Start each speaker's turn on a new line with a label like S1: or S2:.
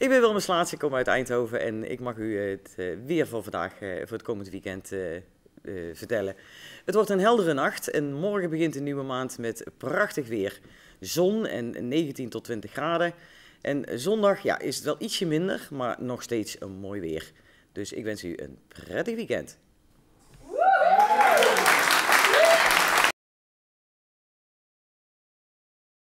S1: Ik ben Willem Slaats, ik kom uit Eindhoven
S2: en ik mag u het eh, weer voor vandaag, eh, voor het komend weekend eh, vertellen. Het wordt een heldere nacht en morgen begint de nieuwe maand met prachtig weer. Zon en 19 tot 20 graden. En zondag ja, is het wel ietsje minder, maar nog steeds een mooi weer. Dus ik wens u een prettig weekend.